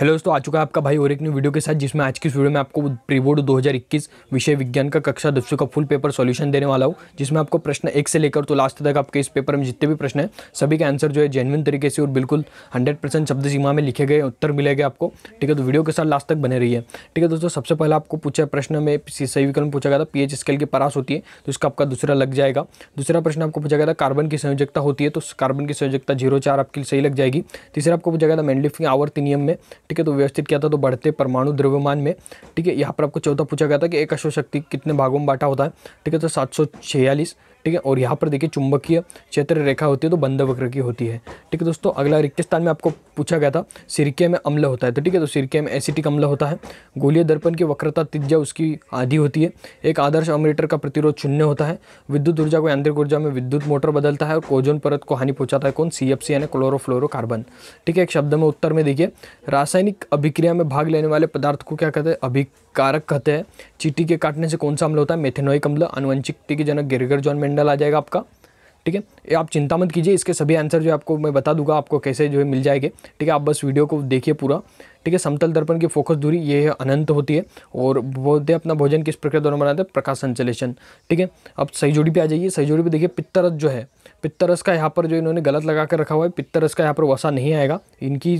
hello दोस्तों आ चुका है आपका भाई और एक न्यू वीडियो के साथ जिसमें आज की इस वीडियो में आपको प्री बोर्ड 2021 विषय विज्ञान का कक्षा दसवीं का फुल पेपर सॉल्यूशन देने वाला हूँ जिसमें आपको प्रश्न एक से लेकर तो लास्ट तक आपके इस पेपर में जितने भी प्रश्न हैं सभी के आंसर जो है जेनविन तरीके से और बिल्कुल हंड्रेड परसेंट शब्द सीमा में लिखे गए उत्तर मिलेगा आपको ठीक है तो वीडियो के साथ लास्ट तक बने रही है ठीक है दोस्तों सबसे पहले आपको पूछा प्रश्न में सही विकल्प पूछा गया था पी स्केल की परास होती है तो इसका आपका दूसरा लग जाएगा दूसरा प्रश्न आपको पूछा गया था कार्बन की संयोजकता होती है तो कार्बन की संयोजकता जीरो आपकी सही लग जाएगी तीसरा आपको पूछा गया था मेंडलिफ आवर्ती नियम में ठीक है तो व्यवस्थित किया था तो बढ़ते परमाणु द्रव्यमान में ठीक है यहाँ पर आपको चौथा पूछा गया था कि एक अश्व शक्ति कितने भागों में बांटा होता है ठीक है तो सात ठीक है और यहाँ पर देखिए चुंबकीय क्षेत्र रेखा होती है तो बंद वक्र की होती है ठीक है दोस्तों अगला रिक्त स्थान में आपको पूछा गया था सिरके में अम्ल होता है तो ठीक है तो सिरके में एसिटिक अम्ल होता है गोलीय दर्पण की वक्रता तिज्जा उसकी आधी होती है एक आदर्श अमरीटर का प्रतिरोध शून्य होता है विद्युत ऊर्जा को यांत्रिक ऊर्जा में विद्युत मोटर बदलता है और कोजोन परत को हानि पहुंचाता है कौन सी एफ सी यानी कार्बन ठीक है एक शब्द में उत्तर में देखिए रासायनिक अभिक्रिया में भाग लेने वाले पदार्थ को क्या कहते हैं अभिक कारक कहते हैं चीटी के काटने से कौन सा अम्ल होता है मेथेनोइक अम्ल अनुवंशिक के जनक गिरगर जॉन मेंडल आ जाएगा आपका ठीक है ये आप चिंता मत कीजिए इसके सभी आंसर जो आपको मैं बता दूंगा आपको कैसे जो है मिल जाएंगे ठीक है आप बस वीडियो को देखिए पूरा ठीक है समतल दर्पण की फोकस दूरी ये अनंत होती है और बोलते अपना भोजन किस प्रकार द्वारा बनाते हैं प्रकाश संश्लेषण ठीक है अब सही जोड़ी पे आ जाइए सही जोड़ी पर देखिए पित्तरस जो है पित्तरस का यहाँ पर जो इन्होंने गलत लगा कर रखा हुआ है पित्तरस का यहाँ पर वसा नहीं आएगा इनकी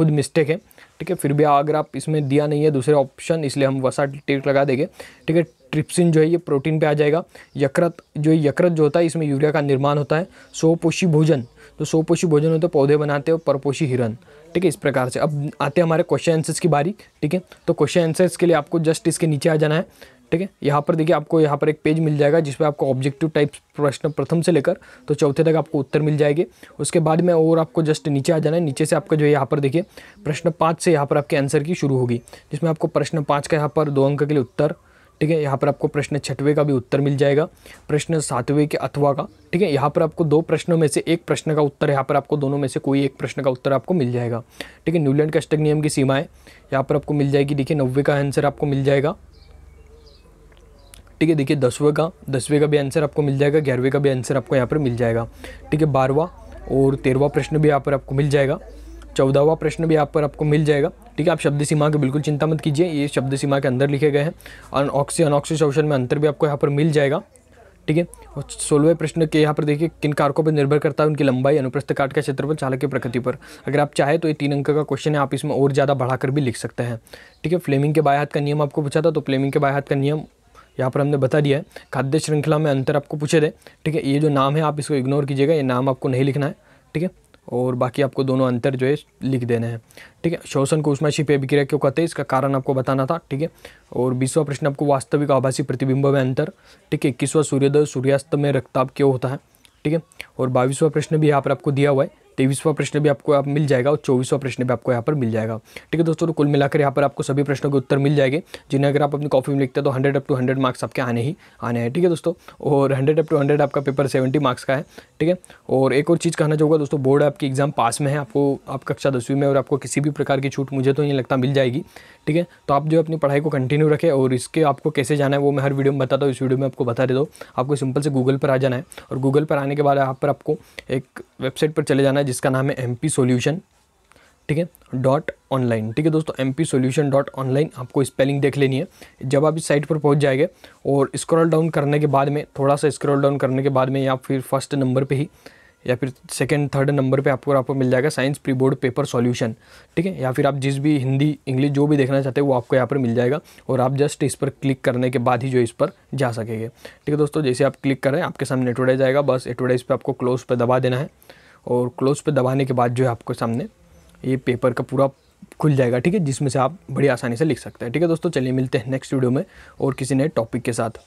खुद मिस्टेक है ठीक है फिर भी अगर आप इसमें दिया नहीं है दूसरे ऑप्शन इसलिए हम वसा टेट लगा देंगे ठीक है ट्रिप्सिन जो है ये प्रोटीन पे आ जाएगा यकृत जो यकृत जो होता है इसमें यूरिया का निर्माण होता है सोपोषी भोजन तो सोपोषी भोजन होते पौधे बनाते हैं परपोषी हिरन ठीक है इस प्रकार से अब आते हैं हमारे क्वेश्चन आंसर्स की बारी ठीक है तो क्वेश्चन आंसर्स के लिए आपको जस्ट इसके नीचे आ जाना है ठीक है यहाँ पर देखिए आपको यहाँ पर एक पेज मिल जाएगा जिसमें आपको ऑब्जेक्टिव टाइप प्रश्न प्रथम से लेकर तो चौथे तक आपको उत्तर मिल जाएंगे उसके बाद में और आपको जस्ट नीचे आ जाना है नीचे से आपका जो है यहाँ पर देखिए प्रश्न पाँच से यहाँ पर आपके आंसर की शुरू होगी जिसमें आपको प्रश्न पाँच का यहाँ पर दो अंक के लिए उत्तर ठीक है यहाँ पर आपको प्रश्न छठवें का भी उत्तर मिल जाएगा प्रश्न सातवें के अथवा का ठीक है यहाँ पर आपको दो प्रश्नों में से एक प्रश्न का उत्तर यहाँ पर आपको दोनों में से कोई एक प्रश्न का उत्तर आपको मिल जाएगा ठीक है न्यूलैंड कष्टक नियम की सीमाएँ यहाँ पर आपको मिल जाएगी देखिए नब्बे का आंसर आपको मिल जाएगा ठीक है देखिए दसवें का दसवें का भी आंसर आपको मिल जाएगा ग्यारहवें का भी आंसर आपको यहाँ पर मिल जाएगा ठीक है बारहवा और तेरहवा प्रश्न भी यहाँ पर आपको मिल जाएगा चौदहवा प्रश्न भी यहाँ पर आपको मिल जाएगा ठीक है आप शब्द सीमा की बिल्कुल चिंता मत कीजिए ये शब्द सीमा के अंदर लिखे गए हैं अनऑक्सी अनऑक्सी शोषण में अंतर भी आपको यहाँ पर मिल जाएगा ठीक है और सोलहवें प्रश्न के यहाँ पर देखिए किन कारकों पर निर्भर करता है उनकी लंबाई अनुप्रस्थ काट का क्षेत्रफल चालक की प्रकृति पर अगर आप चाहे तो ये तीन अंक का क्वेश्चन है आप इसमें और ज़्यादा बढ़ाकर भी लिख सकते हैं ठीक है फ्लेमिंग के बाय हाथ का नियम आपको पूछा था तो फ्लेमिंग के बाय हाथ का नियम यहाँ पर हमने बता दिया है खाद्य श्रृंखला में अंतर आपको पूछे थे ठीक है ये जो नाम है आप इसको इग्नोर कीजिएगा ये नाम आपको नहीं लिखना है ठीक है और बाकी आपको दोनों अंतर जो है लिख देने हैं ठीक है शोषण को उष्माशी पे अभिक्रिया क्यों कहते हैं इसका कारण आपको बताना था ठीक है और बीसवा प्रश्न आपको वास्तविक आभासी प्रतिबिंब में अंतर ठीक है इक्कीसवा सूर्योदय सूर्यास्त में रक्ताप क्यों होता है ठीक है और बाईसवा प्रश्न भी यहाँ पर आपको दिया हुआ है तेईसवा प्रश्न भी आपको यहाँ मिल जाएगा और चौबीसवा प्रश्न भी आपको यहाँ पर मिल जाएगा ठीक है दोस्तों तो कुल मिलाकर यहाँ पर आपको सभी प्रश्नों के उत्तर मिल जाएंगे जिन्हें अगर आप अपनी कॉपी में लिखते हैं तो hundred up to hundred marks आपके आने ही आने हैं ठीक है दोस्तों और हंड्रेड अप टू हंड्रेड आपका पेपर सेवेंटी मार्क्स का है ठीक है और एक और चीज़ कहना चाहूँगा दोस्तों बोर्ड आपकी एग्ज़ाम पास में है आपको आप कक्षा दसवीं में और आपको किसी भी प्रकार की छूट मुझे तो नहीं लगता मिल जाएगी ठीक है तो आप जो अपनी पढ़ाई को कंटिन्यू रखें और इसके आपको कैसे जाना है वो मैं हर वीडियो में बताता हूँ इस वीडियो में आपको बता देता हूँ आपको सिंपल से गूगल पर आ जाना है और गूगल पर आने के बाद यहाँ पर आपको एक वेबसाइट पर चले जाना है जिसका नाम है एम पी ठीक है डॉट ऑनलाइन ठीक है दोस्तों M P solution dot online आपको स्पेलिंग देख लेनी है जब आप इस साइट पर पहुंच जाएंगे और स्क्रॉल डाउन करने के बाद में थोड़ा सा स्क्रॉल डाउन करने के बाद में या फिर फर्स्ट नंबर पे ही या फिर सेकेंड थर्ड नंबर पे आपको आपको मिल जाएगा science pre board paper solution ठीक है या फिर आप जिस भी हिंदी इंग्लिश जो भी देखना चाहते हो वो आपको यहाँ पर मिल जाएगा और आप जस्ट इस पर क्लिक करने के बाद ही जो इस पर जा सकेंगे ठीक है दोस्तों जैसे आप क्लिक करें आपके सामने एडवर्टाइज आएगा बस एडवर्टाइज पर आपको क्लोज पर दबा देना है और क्लोज पर दबाने के बाद जो है आपके सामने ये पेपर का पूरा खुल जाएगा ठीक है जिसमें से आप बड़ी आसानी से लिख सकते हैं ठीक है दोस्तों चलिए मिलते हैं नेक्स्ट वीडियो में और किसी नए टॉपिक के साथ